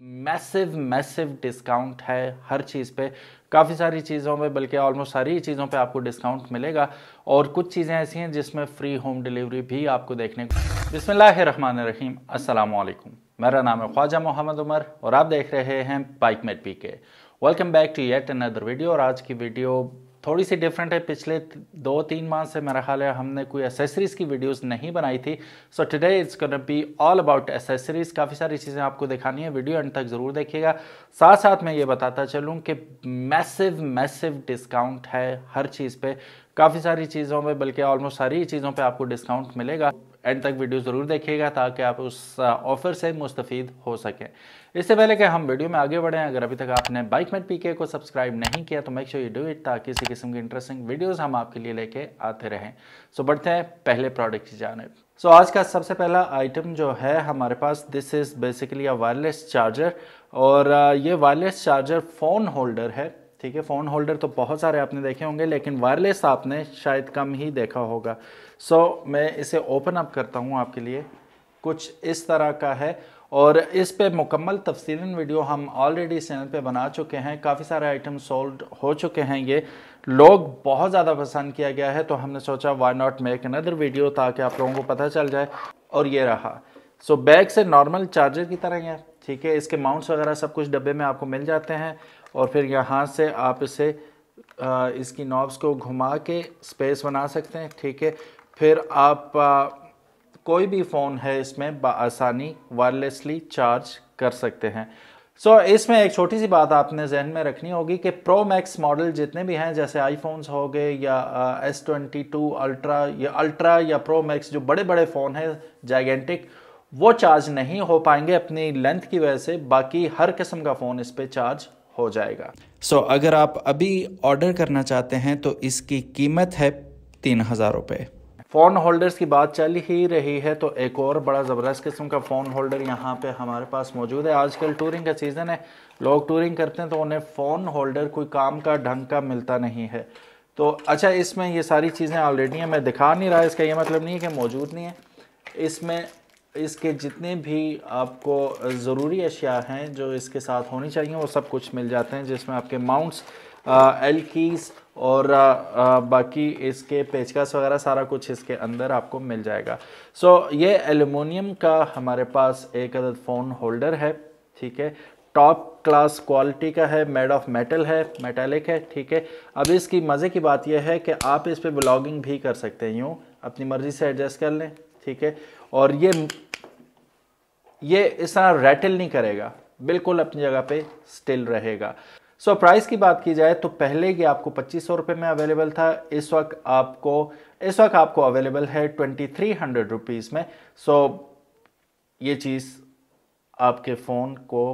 massive massive discount है हर चीज़ पे काफ़ी सारी चीज़ों में बल्कि ऑलमोस्ट सारी चीज़ों पे आपको डिस्काउंट मिलेगा और कुछ चीज़ें ऐसी हैं जिसमें फ्री होम डिलीवरी भी आपको देखने को बिसमान रहीम असलकुम मेरा नाम है ख्वाजा मोहम्मद उमर और आप देख रहे हैं Bike Mate P K welcome back to yet another video और आज की वीडियो थोड़ी सी डिफरेंट है पिछले दो तीन माह से मेरा ख्याल है हमने कोई एसेसरीज़ की वीडियोस नहीं बनाई थी so today it's gonna be all about accessories काफ़ी सारी चीज़ें आपको दिखानी है वीडियो एंड तक ज़रूर देखिएगा साथ साथ मैं ये बताता चलूँ कि मैसिव मैसिव डिस्काउंट है हर चीज़ पर काफ़ी सारी चीज़ों में बल्कि ऑलमोस्ट सारी चीज़ों पर आपको डिस्काउंट मिलेगा एंड तक वीडियो ज़रूर देखिएगा ताकि आप उस ऑफ़र से मुस्तफ़ हो सकें इससे पहले कि हम वीडियो में आगे बढ़ें अगर अभी तक आपने बाइक मेट पी को सब्सक्राइब नहीं किया तो make sure you do it ताकि इसी किस्म की इंटरेस्टिंग वीडियोज़ हम आपके लिए लेके आते रहें सो बढ़ते हैं पहले प्रोडक्ट की जानब सो so, आज का सबसे पहला आइटम जो है हमारे पास this is basically a wireless charger और ये वायरलेस चार्जर फ़ोन होल्डर है ठीक है फ़ोन होल्डर तो बहुत सारे आपने देखे होंगे लेकिन वायरलेस आपने शायद कम ही देखा होगा सो so, मैं इसे ओपन अप करता हूँ आपके लिए कुछ इस तरह का है और इस पे मुकम्मल तफसीन वीडियो हम ऑलरेडी इस चैनल पे बना चुके हैं काफ़ी सारे आइटम सोल्ड हो चुके हैं ये लोग बहुत ज़्यादा पसंद किया गया है तो हमने सोचा why not make another video ताकि आप लोगों को पता चल जाए और ये रहा सो so, बैग से नॉर्मल चार्जर की तरह यार ठीक है इसके माउंट्स वगैरह सब कुछ डब्बे में आपको मिल जाते हैं और फिर यहाँ से आप इसे आ, इसकी नॉब्स को घुमा के स्पेस बना सकते हैं ठीक है फिर आप आ, कोई भी फ़ोन है इसमें आसानी वायरलेसली चार्ज कर सकते हैं सो so, इसमें एक छोटी सी बात आपने जहन में रखनी होगी कि प्रो मैक्स मॉडल जितने भी हैं जैसे आईफोन्स हो गए या एस ट्वेंटी टू अल्ट्रा या अल्ट्रा या प्रो मैक्स जो बड़े बड़े फ़ोन हैं जैगेंटिक वो चार्ज नहीं हो पाएंगे अपनी लेंथ की वजह से बाकी हर किस्म का फ़ोन इस पर चार्ज हो जाएगा सो so, अगर आप अभी ऑर्डर करना चाहते हैं तो इसकी कीमत है तीन हज़ार रुपये फ़ोन होल्डर्स की बात चल ही रही है तो एक और बड़ा ज़बरदस्त किस्म का फ़ोन होल्डर यहाँ पे हमारे पास मौजूद है आजकल टूरिंग का सीज़न है लोग टूरिंग करते हैं तो उन्हें फ़ोन होल्डर कोई काम का ढंग का मिलता नहीं है तो अच्छा इसमें ये सारी चीज़ें ऑलरेडी हैं मैं दिखा नहीं रहा इसका ये मतलब नहीं है कि मौजूद नहीं है इसमें इसके जितने भी आपको ज़रूरी अशिया हैं जो इसके साथ होनी चाहिए वो सब कुछ मिल जाते हैं जिसमें आपके माउंट्स एल कीज़ और आ, आ, बाकी इसके पेचकस वगैरह सारा कुछ इसके अंदर आपको मिल जाएगा सो so, ये एलुमिनियम का हमारे पास एक अदद फ़ोन होल्डर है ठीक है टॉप क्लास क्वालिटी का है मेड ऑफ मेटल है मेटेलिक है ठीक है अब इसकी मज़े की बात यह है कि आप इस पर ब्लॉगिंग भी कर सकते हैं यूँ अपनी मर्ज़ी से एडजस्ट कर लें ठीक है और ये ये इस तरह रैटल नहीं करेगा बिल्कुल अपनी जगह पे स्टिल रहेगा सो so, प्राइस की बात की जाए तो पहले ये आपको पच्चीस सौ में अवेलेबल था इस वक्त आपको इस वक्त आपको अवेलेबल है ट्वेंटी थ्री हंड्रेड रुपीज़ में सो so, ये चीज़ आपके फ़ोन को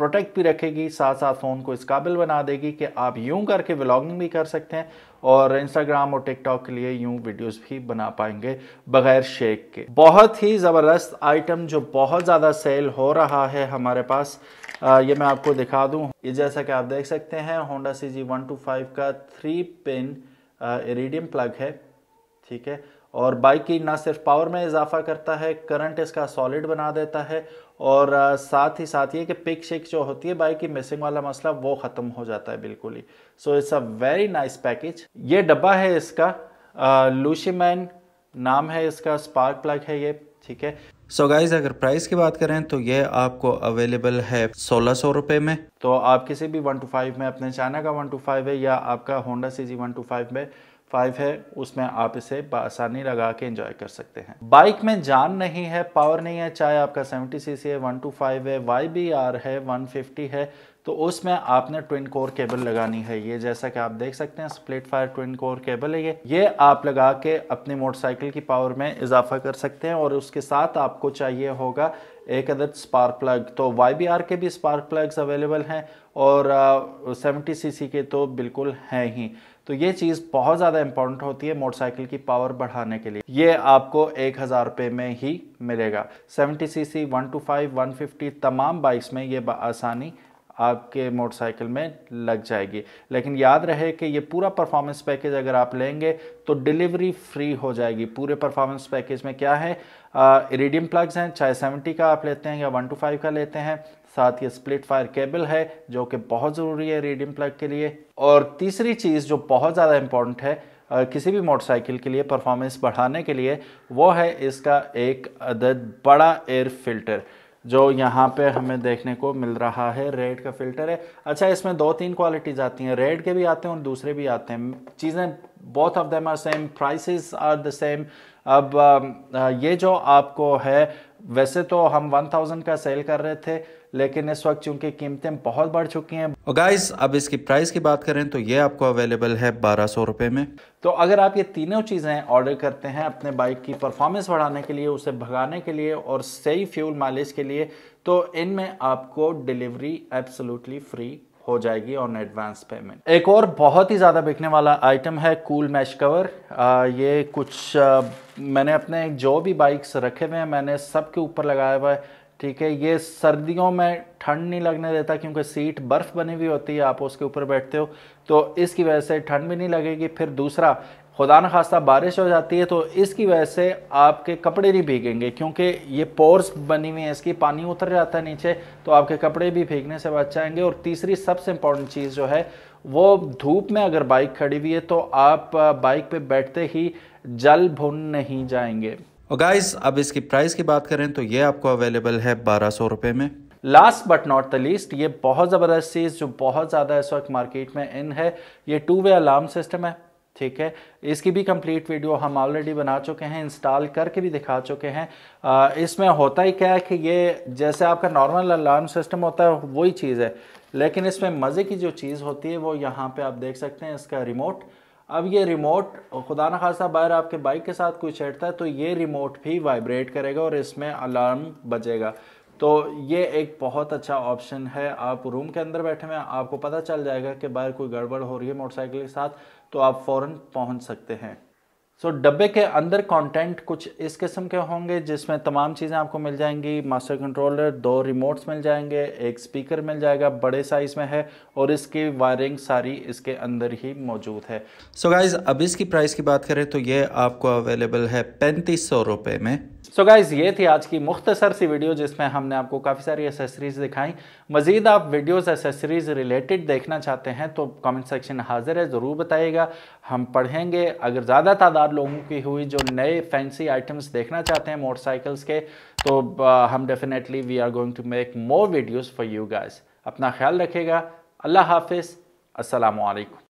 प्रोटेक्ट भी रखेगी साथ साथ फ़ोन को इस काबिल बना देगी कि आप यूं करके व्लॉगिंग भी कर सकते हैं और इंस्टाग्राम और टिकटॉक के लिए यूं वीडियोस भी बना पाएंगे बगैर शेक के बहुत ही ज़बरदस्त आइटम जो बहुत ज़्यादा सेल हो रहा है हमारे पास आ, ये मैं आपको दिखा दूँ ये जैसा कि आप देख सकते हैं Honda C G one two five का थ्री पिन इरीडियम प्लग है ठीक है और बाइक की ना सिर्फ पावर में इजाफा करता है करंट इसका सॉलिड बना देता है और साथ ही साथ ये कि पिक शिक जो होती है बाइक की मिसिंग वाला मसला वो ख़त्म हो जाता है बिल्कुल ही so it's a very nice package ये डब्बा है इसका लूशीमैन नाम है इसका स्पार्क प्लग है ये ठीक है सो so गाइज अगर प्राइस की बात करें तो ये आपको अवेलेबल है सोलह सौ रुपये में तो आप किसी भी वन टू फाइव में अपने चाइना का वन टू फाइव है या आपका Honda C G one two five में फाइव है उसमें आप इसे आसानी लगा के एंजॉय कर सकते हैं बाइक में जान नहीं है पावर नहीं है चाहे आपका 70 सीसी है वन टू फाइव है वाई बी आर है 150 है तो उसमें आपने ट्विन कोर केबल लगानी है ये जैसा कि आप देख सकते हैं split fire twin core cable है ये ये आप लगा के अपनी मोटरसाइकिल की पावर में इजाफा कर सकते हैं और उसके साथ आपको चाहिए होगा एक अदद स्पार्क प्लग तो वाई बी आर के भी स्पार्क प्लग्स अवेलेबल हैं और सेवेंटी सी सी के तो बिल्कुल हैं ही तो ये चीज़ बहुत ज़्यादा इंपॉर्टेंट होती है मोटरसाइकिल की पावर बढ़ाने के लिए ये आपको एक हज़ार रुपये में ही मिलेगा seventy C C one two five one fifty तमाम बाइक्स में ये आसानी आपके मोटरसाइकिल में लग जाएगी लेकिन याद रहे कि ये पूरा परफॉर्मेंस पैकेज अगर आप लेंगे तो डिलीवरी फ्री हो जाएगी पूरे परफॉर्मेंस पैकेज में क्या है इरीडियम प्लग्स हैं चाहे 70 का आप लेते हैं या 125 का लेते हैं साथ ही स्प्लिट फायर केबल है जो कि बहुत ज़रूरी है रेडियम प्लग के लिए और तीसरी चीज़ जो बहुत ज़्यादा इम्पॉर्टेंट है किसी भी मोटरसाइकिल के लिए परफॉर्मेंस बढ़ाने के लिए वो है इसका एक अदद बड़ा एयर फिल्टर जो यहाँ पे हमें देखने को मिल रहा है रेड का फिल्टर है अच्छा इसमें दो तीन क्वालिटीज़ आती हैं रेड के भी आते हैं और दूसरे भी आते हैं चीज़ें both of them are same prices are the same अब ये जो आपको है वैसे तो हम 1000 का सेल कर रहे थे लेकिन इस वक्त चूंकि कीमतें बहुत बढ़ चुकी हैं और गाइस अब इसकी प्राइस की बात करें तो ये आपको अवेलेबल है बारह सौ रुपए में तो अगर आप ये तीनों चीज़ें ऑर्डर करते हैं अपने बाइक की परफॉर्मेंस बढ़ाने के लिए उसे भगाने के लिए और सही फ्यूल माइलेज के लिए तो इनमें आपको डिलीवरी एब्सोलूटली फ्री हो जाएगी ऑन एडवांस पेमेंट एक और बहुत ही ज़्यादा बिकने वाला आइटम है कूल मैश कवर आ, ये कुछ आ, मैंने अपने जो भी बाइक्स रखे हुए हैं मैंने सबके ऊपर लगाया हुआ है ठीक है ये सर्दियों में ठंड नहीं लगने देता क्योंकि सीट बर्फ़ बनी हुई होती है आप उसके ऊपर बैठते हो तो इसकी वजह से ठंड भी नहीं लगेगी फिर दूसरा खुदा न खास्ता बारिश हो जाती है तो इसकी वजह से आपके कपड़े नहीं भीगेंगे क्योंकि ये पोर्स बनी हुई है इसकी पानी उतर जाता है नीचे तो आपके कपड़े भी भीगने से बच जाएंगे और तीसरी सबसे इम्पॉर्टेंट चीज़ जो है वो धूप में अगर बाइक खड़ी हुई है तो आप बाइक पे बैठते ही जल भुन नहीं जाएंगे और गाइस अब इसकी प्राइस की बात करें तो ये आपको अवेलेबल है बारह सौ रुपये में last but not the least ये बहुत ज़बरदस्त चीज़ जो बहुत ज़्यादा इस वक्त मार्केट में इन है ये टू वे अलार्म सिस्टम है ठीक है इसकी भी कंप्लीट वीडियो हम ऑलरेडी बना चुके हैं इंस्टॉल करके भी दिखा चुके हैं इसमें होता ही क्या है कि ये जैसे आपका नॉर्मल अलार्म सिस्टम होता है वही चीज़ है लेकिन इसमें मज़े की जो चीज़ होती है वो यहाँ पे आप देख सकते हैं इसका रिमोट अब ये रिमोट खुदा न खासा बाहर आपके बाइक के साथ कोई छेड़ता है तो ये रिमोट भी वाइब्रेट करेगा और इसमें अलार्म बजेगा तो ये एक बहुत अच्छा ऑप्शन है आप रूम के अंदर बैठे हुए आपको पता चल जाएगा कि बाहर कोई गड़बड़ हो रही है मोटरसाइकिल के साथ तो आप फ़ौर पहुँच सकते हैं सो so, डब्बे के अंदर कंटेंट कुछ इस किस्म के होंगे जिसमें तमाम चीज़ें आपको मिल जाएंगी मास्टर कंट्रोलर दो रिमोट्स मिल जाएंगे एक स्पीकर मिल जाएगा बड़े साइज़ में है और इसकी वायरिंग सारी इसके अंदर ही मौजूद है सो so गाइज अब इसकी प्राइस की बात करें तो ये आपको अवेलेबल है पैंतीस सौ रुपये में सो so गाइज़ ये थी आज की मुख्तसर सी वीडियो जिसमें हमने आपको काफ़ी सारी एसेसरीज़ दिखाई मज़ीद आप वीडियोस एसेसरीज़ रिलेटेड देखना चाहते हैं तो कमेंट सेक्शन हाजिर है ज़रूर बताइएगा हम पढ़ेंगे अगर ज़्यादा तादाद लोगों की हुई जो नए फैंसी आइटम्स देखना चाहते हैं मोटरसाइकिल्स के तो हम definitely we are going to make more videos for you guys अपना ख्याल रखेगा अल्लाह हाफिज़ असलकम